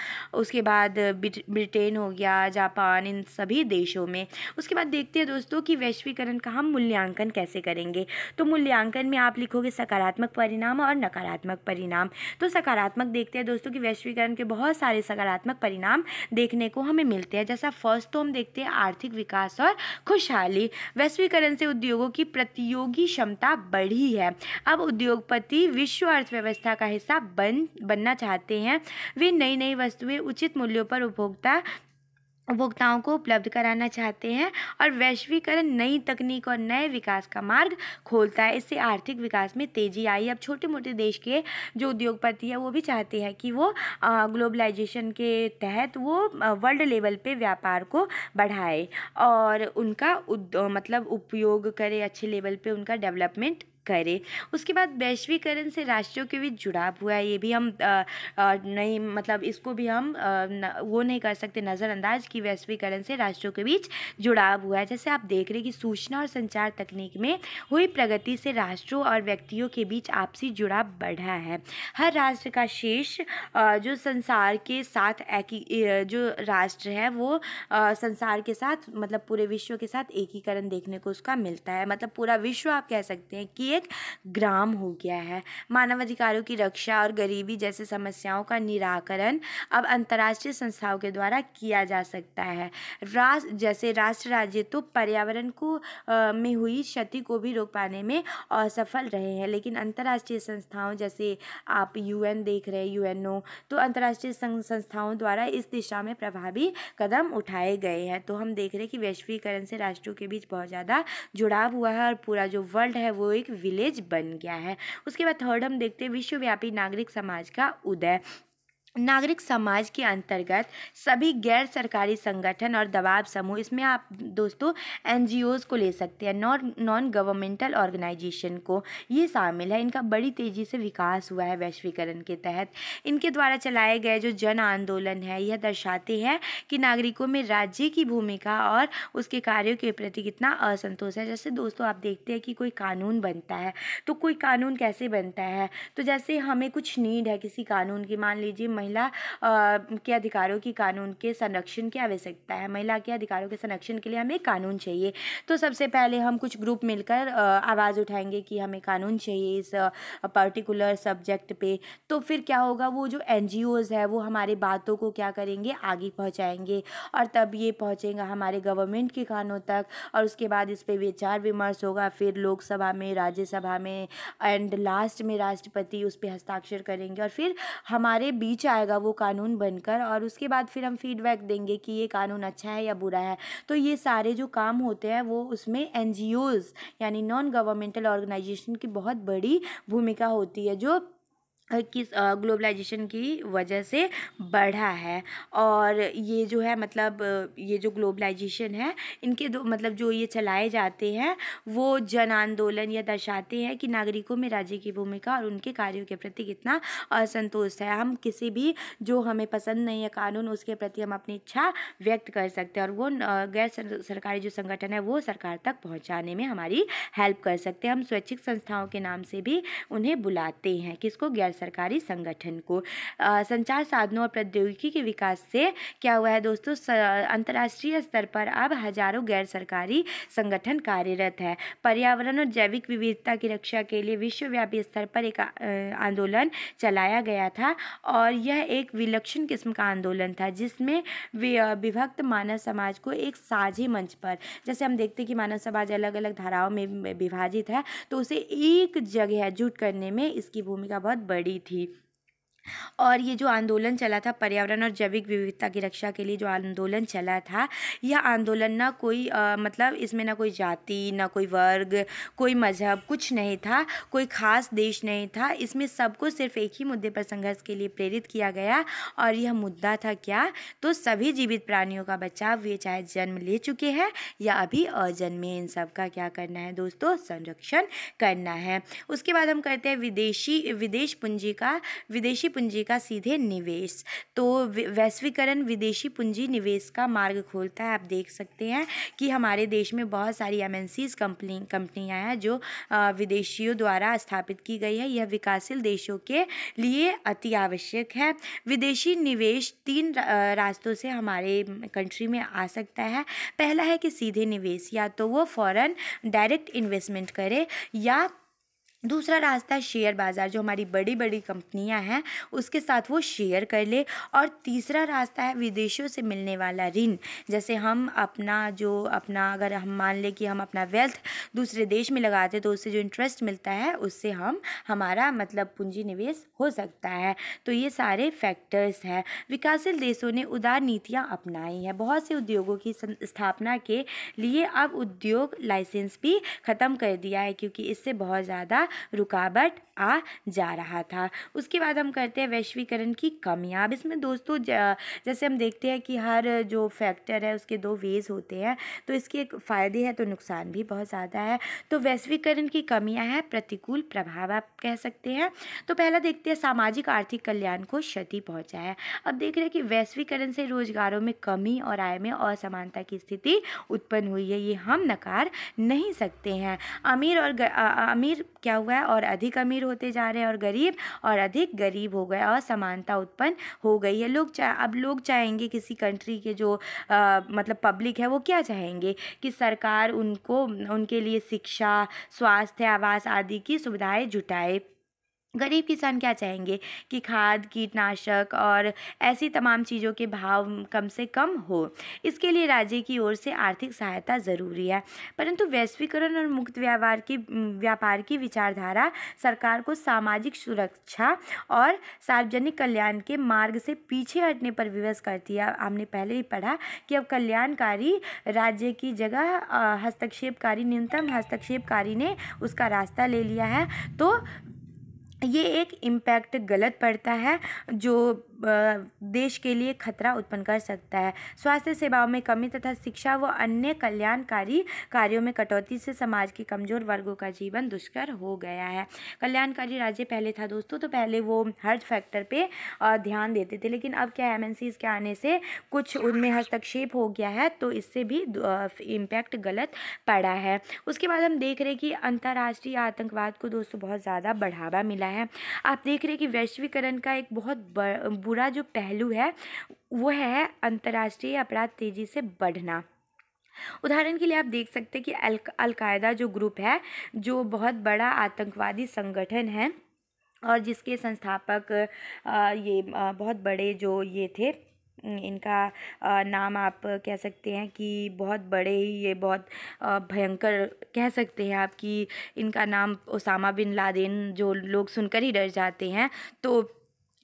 उसके बाद ब्रिटेन हो गया जापान इन सभी देशों में उसके बाद देखते हैं दोस्तों कि वैश्वीकरण का हम मूल्यांकन कैसे करेंगे तो मूल्यांकन में आप लिखोगे सकारात्मक परिणाम और नकारात्मक परिणाम तो सकारात्मक देखते हैं दोस्तों कि वैश्वीकरण के बहुत सारे सकारात्मक परिणाम देखने को हमें मिलते हैं जैसा फर्स्ट तो हम देखते हैं आर्थिक विकास और खुशहाली वैश्वीकरण से उद्योगों की प्रतियोगी क्षमता बढ़ी है अब उद्योगपति विश्व अर्थव्यवस्था का हिस्सा बन बनना चाहते हैं वे नई नई वस्तुएं उचित मूल्यों पर उपभोक्ता उपभोक्ताओं को उपलब्ध कराना चाहते हैं और वैश्वीकरण नई तकनीक और नए विकास का मार्ग खोलता है इससे आर्थिक विकास में तेजी आई अब छोटे मोटे देश के जो उद्योगपति है वो भी चाहते हैं कि वो ग्लोबलाइजेशन के तहत वो वर्ल्ड लेवल पे व्यापार को बढ़ाए और उनका मतलब उपयोग करे अच्छे लेवल पे उनका डेवलपमेंट करें उसके बाद वैश्वीकरण से राष्ट्रों के बीच जुड़ाव हुआ है ये भी हम आ, आ, नहीं मतलब इसको भी हम आ, न, वो नहीं कर सकते नज़रअंदाज कि वैश्वीकरण से राष्ट्रों के बीच जुड़ाव हुआ है जैसे आप देख रहे हैं कि सूचना और संचार तकनीक में हुई प्रगति से राष्ट्रों और व्यक्तियों के बीच आपसी जुड़ाव बढ़ा है हर राष्ट्र का शेष जो संसार के साथ एक जो राष्ट्र है वो संसार के साथ मतलब पूरे विश्व के साथ एकीकरण देखने को उसका मिलता है मतलब पूरा विश्व आप कह सकते हैं कि एक ग्राम हो गया है मानवाधिकारों की रक्षा और गरीबी जैसे समस्याओं का निराकरण अब अंतर्राष्ट्रीय संस्थाओं के द्वारा किया जा सकता है राष्ट्र जैसे राष्ट्र राज्य तो पर्यावरण को आ, में हुई क्षति को भी रोक पाने में असफल रहे हैं लेकिन अंतर्राष्ट्रीय संस्थाओं जैसे आप यूएन देख रहे हैं यूएनओ तो अंतर्राष्ट्रीय संस्थाओं द्वारा इस दिशा में प्रभावी कदम उठाए गए हैं तो हम देख रहे हैं कि वैश्वीकरण से राष्ट्रों के बीच बहुत ज़्यादा जुड़ाव हुआ है और पूरा जो वर्ल्ड है वो एक विलेज बन गया है उसके बाद थर्ड हम देखते हैं विश्वव्यापी नागरिक समाज का उदय नागरिक समाज के अंतर्गत सभी गैर सरकारी संगठन और दबाव समूह इसमें आप दोस्तों एन को ले सकते हैं नॉन नॉन गवर्नमेंटल ऑर्गेनाइजेशन को ये शामिल है इनका बड़ी तेज़ी से विकास हुआ है वैश्वीकरण के तहत इनके द्वारा चलाए गए जो जन आंदोलन है यह दर्शाते हैं कि नागरिकों में राज्य की भूमिका और उसके कार्यों के प्रति कितना असंतोष है जैसे दोस्तों आप देखते हैं कि कोई कानून बनता है तो कोई कानून कैसे बनता है तो जैसे हमें कुछ नीड है किसी कानून की मान लीजिए महिला के अधिकारों की कानून के संरक्षण की आवश्यकता है महिला के अधिकारों के संरक्षण के लिए हमें कानून चाहिए तो सबसे पहले हम कुछ ग्रुप मिलकर आवाज़ उठाएंगे कि हमें कानून चाहिए इस पर्टिकुलर सब्जेक्ट पे तो फिर क्या होगा वो जो एन है वो हमारे बातों को क्या करेंगे आगे पहुँचाएंगे और तब ये पहुँचेगा हमारे गवर्नमेंट के कानों तक और उसके बाद इस पर विचार विमर्श होगा फिर लोकसभा में राज्यसभा में एंड लास्ट में राष्ट्रपति उस पर हस्ताक्षर करेंगे और फिर हमारे बीच आएगा वो कानून बनकर और उसके बाद फिर हम फीडबैक देंगे कि ये कानून अच्छा है या बुरा है तो ये सारे जो काम होते हैं वो उसमें एन यानी नॉन गवर्नमेंटल ऑर्गेनाइजेशन की बहुत बड़ी भूमिका होती है जो किस ग्लोबलाइजेशन की वजह से बढ़ा है और ये जो है मतलब ये जो ग्लोबलाइजेशन है इनके दो मतलब जो ये चलाए जाते हैं वो जन आंदोलन या दर्शाते हैं कि नागरिकों में राज्य की भूमिका और उनके कार्यों के प्रति कितना असंतोष है हम किसी भी जो हमें पसंद नहीं है कानून उसके प्रति हम अपनी इच्छा व्यक्त कर सकते हैं और वो गैर सरकारी जो संगठन है वो सरकार तक पहुँचाने में हमारी हेल्प कर सकते हैं हम स्वैच्छिक संस्थाओं के नाम से भी उन्हें बुलाते हैं किसको गैर सरकारी संगठन को संचार साधनों और प्रौद्योगिकी के विकास से क्या हुआ है दोस्तों अंतर्राष्ट्रीय स्तर पर अब हजारों गैर सरकारी संगठन कार्यरत है पर्यावरण और जैविक विविधता की रक्षा के लिए विश्वव्यापी स्तर पर एक आंदोलन चलाया गया था और यह एक विलक्षण किस्म का आंदोलन था जिसमें विभक्त मानव समाज को एक साझे मंच पर जैसे हम देखते हैं कि मानव समाज अलग अलग धाराओं में विभाजित है तो उसे एक जगह एकजुट करने में इसकी भूमिका बहुत बड़ी पड़ी थी और ये जो आंदोलन चला था पर्यावरण और जैविक विविधता की रक्षा के लिए जो आंदोलन चला था यह आंदोलन ना कोई आ, मतलब इसमें ना कोई जाति ना कोई वर्ग कोई मज़हब कुछ नहीं था कोई ख़ास देश नहीं था इसमें सबको सिर्फ एक ही मुद्दे पर संघर्ष के लिए प्रेरित किया गया और यह मुद्दा था क्या तो सभी जीवित प्राणियों का बचाव ये चाहे जन्म ले चुके हैं या अभी अजन्मे इन सब का क्या करना है दोस्तों संरक्षण करना है उसके बाद हम करते हैं विदेशी विदेश पूंजी का विदेशी पूंजी का सीधे निवेश तो वैश्वीकरण विदेशी पूंजी निवेश का मार्ग खोलता है आप देख सकते हैं कि हमारे देश में बहुत सारी एम कंपनी कंपनियाँ हैं जो विदेशियों द्वारा स्थापित की गई है यह विकासशील देशों के लिए अति आवश्यक है विदेशी निवेश तीन रास्तों से हमारे कंट्री में आ सकता है पहला है कि सीधे निवेश या तो वो फॉरन डायरेक्ट इन्वेस्टमेंट करे या दूसरा रास्ता है शेयर बाज़ार जो हमारी बड़ी बड़ी कंपनियां हैं उसके साथ वो शेयर कर ले और तीसरा रास्ता है विदेशों से मिलने वाला ऋण जैसे हम अपना जो अपना अगर हम मान लें कि हम अपना वेल्थ दूसरे देश में लगाते तो उससे जो इंटरेस्ट मिलता है उससे हम हमारा मतलब पूंजी निवेश हो सकता है तो ये सारे फैक्टर्स हैं विकासशील देशों ने उदार नीतियाँ अपनाई हैं बहुत से उद्योगों की स्थापना के लिए अब उद्योग लाइसेंस भी ख़त्म कर दिया है क्योंकि इससे बहुत ज़्यादा रुकावट आ जा रहा था उसके बाद हम करते हैं वैश्वीकरण की कमियाँ अब इसमें दोस्तों जैसे हम देखते हैं कि हर जो फैक्टर है उसके दो वेज होते हैं तो इसके फ़ायदे हैं तो नुकसान भी बहुत ज़्यादा है तो वैश्वीकरण की कमियाँ हैं प्रतिकूल प्रभाव आप कह सकते हैं तो पहला देखते हैं सामाजिक आर्थिक कल्याण को क्षति पहुँचा है अब देख रहे हैं कि वैश्वीकरण से रोजगारों में कमी और आय में असमानता की स्थिति उत्पन्न हुई है ये हम नकार नहीं सकते हैं अमीर और अमीर क्या बढ़ता हुआ है और अधिक अमीर होते जा रहे हैं और गरीब और अधिक गरीब हो गए और समानता उत्पन्न हो गई है लोग चाह अब लोग चाहेंगे किसी कंट्री के जो आ, मतलब पब्लिक है वो क्या चाहेंगे कि सरकार उनको उनके लिए शिक्षा स्वास्थ्य आवास आदि की सुविधाएं जुटाए गरीब किसान क्या चाहेंगे कि खाद कीटनाशक और ऐसी तमाम चीज़ों के भाव कम से कम हो इसके लिए राज्य की ओर से आर्थिक सहायता ज़रूरी है परंतु वैश्वीकरण और मुक्त व्यापार की व्यापार की विचारधारा सरकार को सामाजिक सुरक्षा और सार्वजनिक कल्याण के मार्ग से पीछे हटने पर विवश करती है हमने पहले ही पढ़ा कि अब कल्याणकारी राज्य की जगह हस्तक्षेपकारी न्यूनतम हस्तक्षेपकारी ने उसका रास्ता ले लिया है तो ये एक इम्पैक्ट गलत पड़ता है जो देश के लिए खतरा उत्पन्न कर सकता है स्वास्थ्य सेवाओं में कमी तथा शिक्षा व अन्य कल्याणकारी कार्यों में कटौती से समाज के कमजोर वर्गों का जीवन दुष्कर हो गया है कल्याणकारी राज्य पहले था दोस्तों तो पहले वो हर फैक्टर पे ध्यान देते थे लेकिन अब क्या एम के आने से कुछ उनमें हस्तक्षेप हो गया है तो इससे भी इम्पैक्ट गलत पड़ा है उसके बाद हम देख रहे हैं कि अंतर्राष्ट्रीय आतंकवाद को दोस्तों बहुत ज़्यादा बढ़ावा मिला है आप देख रहे हैं कि वैश्वीकरण का एक बहुत बुरा जो पहलू है वो है अंतर्राष्ट्रीय अपराध तेज़ी से बढ़ना उदाहरण के लिए आप देख सकते हैं कि अल अलकायदा जो ग्रुप है जो बहुत बड़ा आतंकवादी संगठन है और जिसके संस्थापक ये बहुत बड़े जो ये थे इनका नाम आप कह सकते हैं कि बहुत बड़े ही ये बहुत भयंकर कह सकते हैं आप कि इनका नाम ओसामा बिन लादेन जो लोग सुनकर ही डर जाते हैं तो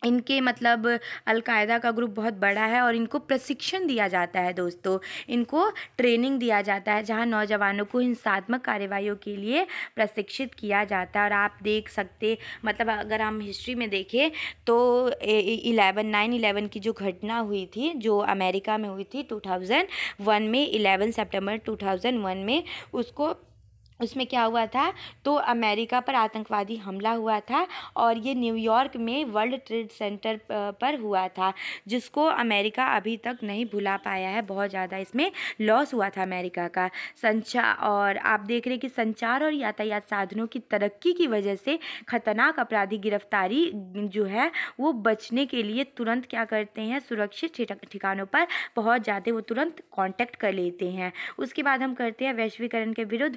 इनके मतलब अलकायदा का ग्रुप बहुत बड़ा है और इनको प्रशिक्षण दिया जाता है दोस्तों इनको ट्रेनिंग दिया जाता है जहां नौजवानों को हिंसात्मक कार्रवाइयों के लिए प्रशिक्षित किया जाता है और आप देख सकते मतलब अगर हम हिस्ट्री में देखें तो इलेवन नाइन इलेवन की जो घटना हुई थी जो अमेरिका में हुई थी टू थाउजेंड वन में eleven September two thousand one में उसको उसमें क्या हुआ था तो अमेरिका पर आतंकवादी हमला हुआ था और ये न्यूयॉर्क में वर्ल्ड ट्रेड सेंटर पर हुआ था जिसको अमेरिका अभी तक नहीं भुला पाया है बहुत ज़्यादा इसमें लॉस हुआ था अमेरिका का संचार और आप देख रहे हैं कि संचार और यातायात साधनों की तरक्की की वजह से खतरनाक अपराधी गिरफ्तारी जो है वो बचने के लिए तुरंत क्या करते हैं सुरक्षित ठिकानों पर पहुँच जाते वो तुरंत कॉन्टैक्ट कर लेते हैं उसके बाद हम करते हैं वैश्वीकरण के विरुद्ध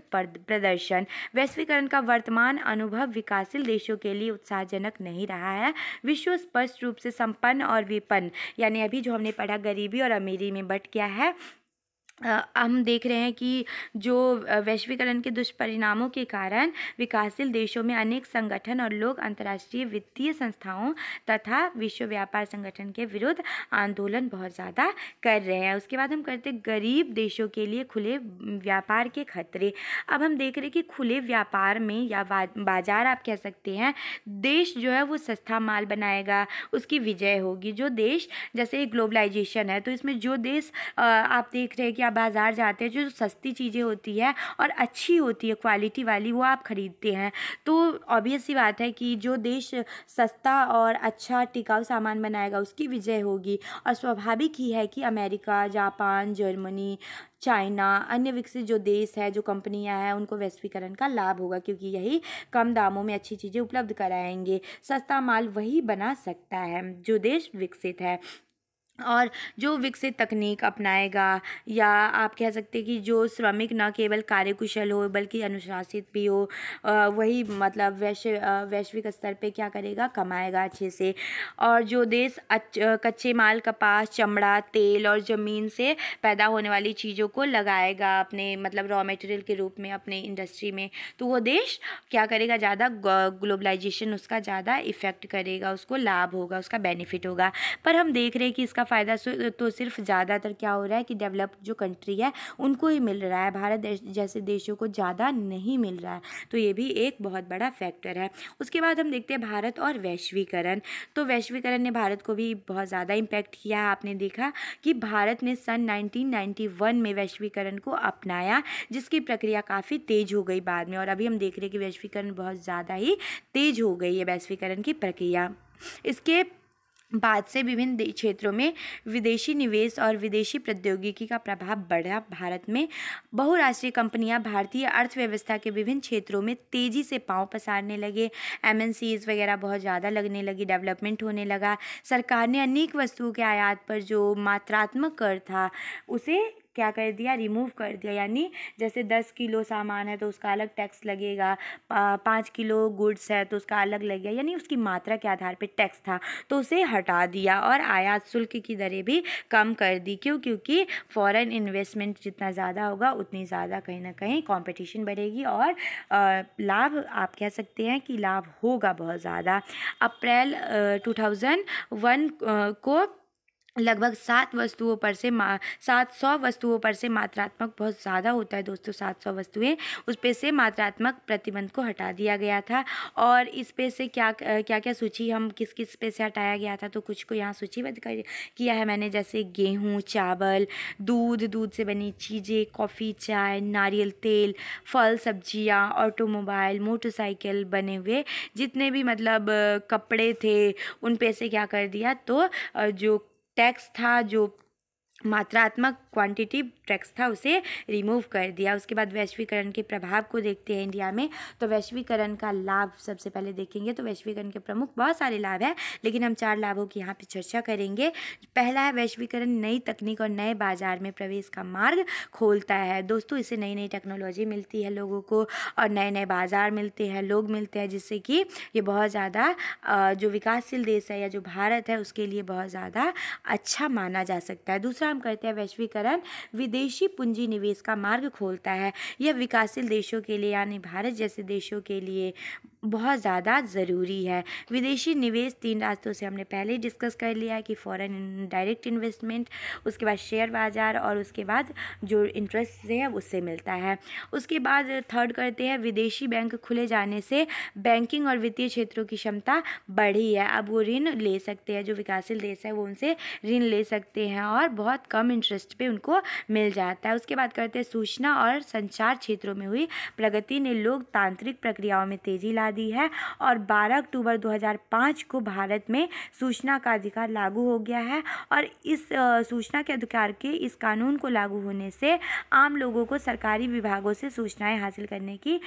प्रदर्शन वैश्वीकरण का वर्तमान अनुभव विकासशील देशों के लिए उत्साहजनक नहीं रहा है विश्व स्पष्ट रूप से संपन्न और विपन्न यानी अभी जो हमने पढ़ा गरीबी और अमीरी में बट गया है हम देख रहे हैं कि जो वैश्वीकरण के दुष्परिणामों के कारण विकासशील देशों में अनेक संगठन और लोग अंतर्राष्ट्रीय वित्तीय संस्थाओं तथा विश्व व्यापार संगठन के विरुद्ध आंदोलन बहुत ज़्यादा कर रहे हैं उसके बाद हम करते गरीब देशों के लिए खुले व्यापार के खतरे अब हम देख रहे हैं कि खुले व्यापार में या बाज़ार आप कह सकते हैं देश जो है वो सस्ता माल बनाएगा उसकी विजय होगी जो देश जैसे ग्लोबलाइजेशन है तो इसमें जो देश आप देख रहे हैं कि या बाज़ार जाते हैं जो सस्ती चीज़ें होती है और अच्छी होती है क्वालिटी वाली वो आप ख़रीदते हैं तो ऑबियस ही बात है कि जो देश सस्ता और अच्छा टिकाऊ सामान बनाएगा उसकी विजय होगी और स्वाभाविक ही है कि अमेरिका जापान जर्मनी चाइना अन्य विकसित जो देश है जो कंपनियां हैं उनको वैश्वीकरण का लाभ होगा क्योंकि यही कम दामों में अच्छी चीज़ें उपलब्ध कराएंगे सस्ता माल वही बना सकता है जो देश विकसित है और जो विकसित तकनीक अपनाएगा या आप कह सकते हैं कि जो श्रमिक न केवल कार्यकुशल हो बल्कि अनुशासित भी हो वही मतलब वैश्य वैश्विक स्तर पे क्या करेगा कमाएगा अच्छे से और जो देश कच्चे माल कपास चमड़ा तेल और ज़मीन से पैदा होने वाली चीज़ों को लगाएगा अपने मतलब रॉ मटेरियल के रूप में अपने इंडस्ट्री में तो वो देश क्या करेगा ज़्यादा ग्लोबलाइजेशन उसका ज़्यादा इफ़ेक्ट करेगा उसको लाभ होगा उसका बेनिफिट होगा पर हम देख रहे हैं कि इसका फ़ायदा तो सिर्फ ज़्यादातर क्या हो रहा है कि डेवलप जो कंट्री है उनको ही मिल रहा है भारत देश जैसे देशों को ज़्यादा नहीं मिल रहा है तो ये भी एक बहुत बड़ा फैक्टर है उसके बाद हम देखते हैं भारत और वैश्वीकरण तो वैश्वीकरण ने भारत को भी बहुत ज़्यादा इम्पैक्ट किया है आपने देखा कि भारत ने सन नाइनटीन में वैश्वीकरण को अपनाया जिसकी प्रक्रिया काफ़ी तेज़ हो गई बाद में और अभी हम देख रहे हैं कि वैश्वीकरण बहुत ज़्यादा ही तेज़ हो गई है वैश्वीकरण की प्रक्रिया इसके बाद से विभिन्न क्षेत्रों में विदेशी निवेश और विदेशी प्रौद्योगिकी का प्रभाव बढ़ा भारत में बहुराष्ट्रीय कंपनियां भारतीय अर्थव्यवस्था के विभिन्न क्षेत्रों में तेज़ी से पांव पसारने लगे एमएनसीज वगैरह बहुत ज़्यादा लगने लगी डेवलपमेंट होने लगा सरकार ने अनेक वस्तुओं के आयात पर जो मात्रात्मक कर था उसे क्या कर दिया रिमूव कर दिया यानी जैसे दस किलो सामान है तो उसका अलग टैक्स लगेगा पाँच किलो गुड्स है तो उसका अलग लगेगा यानी उसकी मात्रा के आधार पर टैक्स था तो उसे हटा दिया और आयात शुल्क की दरें भी कम कर दी क्यों क्योंकि फॉरेन इन्वेस्टमेंट जितना ज़्यादा होगा उतनी ज़्यादा कहीं ना कहीं कंपटीशन बढ़ेगी और लाभ आप कह सकते हैं कि लाभ होगा बहुत ज़्यादा अप्रैल टू थाउजेंड वन को लगभग सात वस्तुओं पर से मा सात सौ वस्तुओं पर से मात्रात्मक बहुत ज़्यादा होता है दोस्तों सात सौ वस्तुएँ उस पर से मात्रात्मक प्रतिबंध को हटा दिया गया था और इस पे से क्या क्या क्या सूची हम किस किस पे से हटाया गया था तो कुछ को यहाँ सूचीबद्ध कर किया है मैंने जैसे गेहूँ चावल दूध दूध से बनी चीज़ें कॉफ़ी चाय नारियल तेल फल सब्जियाँ ऑटोमोबाइल मोटरसाइकिल बने हुए जितने भी मतलब कपड़े थे उन पे से क्या कर दिया तो जो टैक्स था जो मात्रात्मक क्वांटिटी टैक्स था उसे रिमूव कर दिया उसके बाद वैश्वीकरण के प्रभाव को देखते हैं इंडिया में तो वैश्वीकरण का लाभ सबसे पहले देखेंगे तो वैश्वीकरण के प्रमुख बहुत सारे लाभ हैं लेकिन हम चार लाभों की यहाँ पर चर्चा करेंगे पहला है वैश्वीकरण नई तकनीक और नए बाजार में प्रवेश का मार्ग खोलता है दोस्तों इसे नई नई टेक्नोलॉजी मिलती है लोगों को और नए नए बाजार मिलते हैं लोग मिलते हैं जिससे कि ये बहुत ज़्यादा जो विकासशील देश है या जो भारत है उसके लिए बहुत ज़्यादा अच्छा माना जा सकता है दूसरा हम करते हैं वैश्वीकरण विदेश विदेशी पूंजी निवेश का मार्ग खोलता है यह विकासशील देशों के लिए यानी भारत जैसे देशों के लिए बहुत ज़्यादा ज़रूरी है विदेशी निवेश तीन रास्तों से हमने पहले ही डिस्कस कर लिया है कि फॉरेन डायरेक्ट इन्वेस्टमेंट उसके बाद शेयर बाज़ार और उसके बाद जो इंटरेस्ट से है उससे मिलता है उसके बाद थर्ड करते हैं विदेशी बैंक खुले जाने से बैंकिंग और वित्तीय क्षेत्रों की क्षमता बढ़ी है अब वो ऋण ले सकते हैं जो विकासशील देश है वो उनसे ऋण ले सकते हैं और बहुत कम इंटरेस्ट पर उनको मिल मिल जाता है उसके बाद करते हैं सूचना और संचार क्षेत्रों में हुई प्रगति ने लोकतांत्रिक प्रक्रियाओं में तेजी ला दी है और 12 अक्टूबर 2005 को भारत में सूचना का अधिकार लागू हो गया है और इस सूचना के अधिकार के इस कानून को लागू होने से आम लोगों को सरकारी विभागों से सूचनाएं हासिल करने की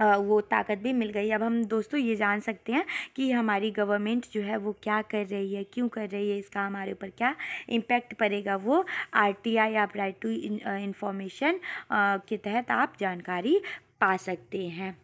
वो ताकत भी मिल गई अब हम दोस्तों ये जान सकते हैं कि हमारी गवर्नमेंट जो है वो क्या कर रही है क्यों कर रही है इसका हमारे ऊपर क्या इम्पैक्ट पड़ेगा वो आरटीआई आप राइट टू इंफॉर्मेशन के तहत आप जानकारी पा सकते हैं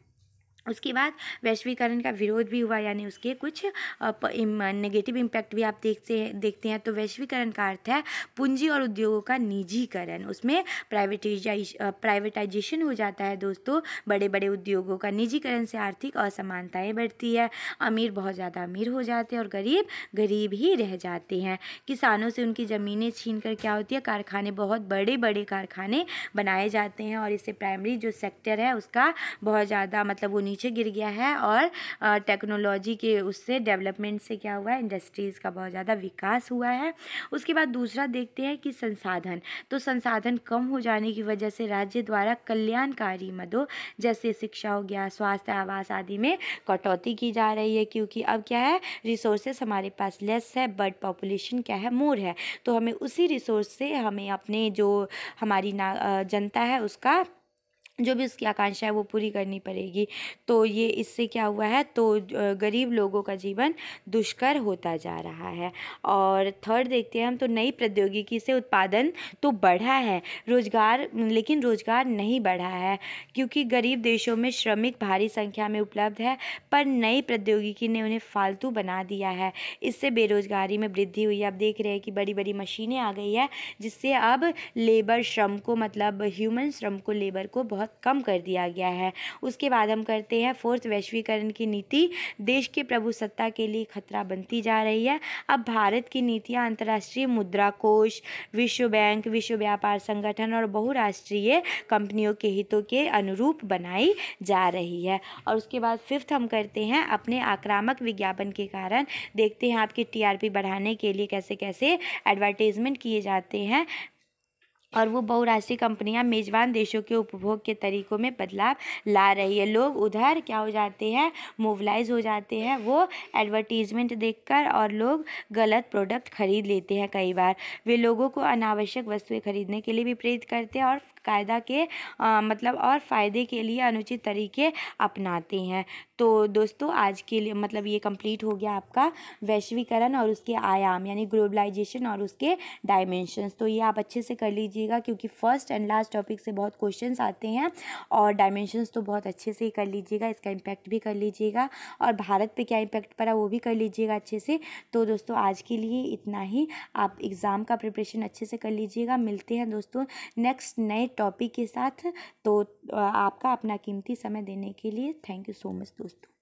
उसके बाद वैश्वीकरण का विरोध भी हुआ यानी उसके कुछ नेगेटिव इम्पैक्ट भी आप देखते हैं देखते हैं तो वैश्वीकरण का अर्थ है पूंजी और उद्योगों का निजीकरण उसमें प्राइवेटाइज प्राइवेटाइजेशन हो जाता है दोस्तों बड़े बड़े उद्योगों का निजीकरण से आर्थिक असमानताएँ बढ़ती है अमीर बहुत ज़्यादा अमीर हो जाते हैं और गरीब गरीब ही रह जाते हैं किसानों से उनकी ज़मीनें छीन कर क्या होती है कारखाने बहुत बड़े बड़े कारखाने बनाए जाते हैं और इससे प्राइमरी जो सेक्टर है उसका बहुत ज़्यादा मतलब वो नीचे गिर गया है और टेक्नोलॉजी के उससे डेवलपमेंट से क्या हुआ है इंडस्ट्रीज़ का बहुत ज़्यादा विकास हुआ है उसके बाद दूसरा देखते हैं कि संसाधन तो संसाधन कम हो जाने की वजह से राज्य द्वारा कल्याणकारी मदों जैसे शिक्षा हो गया स्वास्थ्य आवास आदि में कटौती की जा रही है क्योंकि अब क्या है रिसोर्सेस हमारे पास लेस है बट पॉपुलेशन क्या है मोर है तो हमें उसी रिसोर्स से हमें अपने जो हमारी ना जनता है उसका जो भी उसकी आकांक्षा है वो पूरी करनी पड़ेगी तो ये इससे क्या हुआ है तो गरीब लोगों का जीवन दुष्कर होता जा रहा है और थर्ड देखते हैं हम तो नई प्रौद्योगिकी से उत्पादन तो बढ़ा है रोज़गार लेकिन रोज़गार नहीं बढ़ा है क्योंकि गरीब देशों में श्रमिक भारी संख्या में उपलब्ध है पर नई प्रौद्योगिकी ने उन्हें फालतू बना दिया है इससे बेरोज़गारी में वृद्धि हुई है अब देख रहे हैं कि बड़ी बड़ी मशीनें आ गई है जिससे अब लेबर श्रम को मतलब ह्यूमन श्रम को लेबर को बहुत कम कर दिया गया है उसके बाद हम करते हैं फोर्थ वैश्वीकरण की नीति देश के सत्ता के लिए खतरा बनती जा रही है अब भारत की नीतियाँ अंतर्राष्ट्रीय मुद्रा कोष विश्व बैंक विश्व व्यापार संगठन और बहुराष्ट्रीय कंपनियों के हितों के अनुरूप बनाई जा रही है और उसके बाद फिफ्थ हम करते हैं अपने आक्रामक विज्ञापन के कारण देखते हैं आपकी टीआरपी बढ़ाने के लिए कैसे कैसे एडवर्टीज़मेंट किए जाते हैं और वो बहुराष्ट्रीय कंपनियां मेज़बान देशों के उपभोग के तरीक़ों में बदलाव ला रही है लोग उधर क्या हो जाते हैं मोबलाइज हो जाते हैं वो एडवर्टीज़मेंट देखकर और लोग गलत प्रोडक्ट ख़रीद लेते हैं कई बार वे लोगों को अनावश्यक वस्तुएं खरीदने के लिए भी प्रेरित करते हैं और कायदा के आ, मतलब और फ़ायदे के लिए अनुचित तरीके अपनाते हैं तो दोस्तों आज के लिए मतलब ये कंप्लीट हो गया आपका वैश्वीकरण और उसके आयाम यानी ग्लोबलाइजेशन और उसके डायमेंशंस तो ये आप अच्छे से कर लीजिएगा क्योंकि फ़र्स्ट एंड लास्ट टॉपिक से बहुत क्वेश्चन आते हैं और डायमेंशंस तो बहुत अच्छे से ही कर लीजिएगा इसका इम्पैक्ट भी कर लीजिएगा और भारत पर क्या इम्पैक्ट पड़ा वो भी कर लीजिएगा अच्छे से तो दोस्तों आज के लिए इतना ही आप एग्ज़ाम का प्रिपरेशन अच्छे से कर लीजिएगा मिलते हैं दोस्तों नेक्स्ट नए टॉपिक के साथ तो आपका अपना कीमती समय देने के लिए थैंक यू सो मच दोस्तों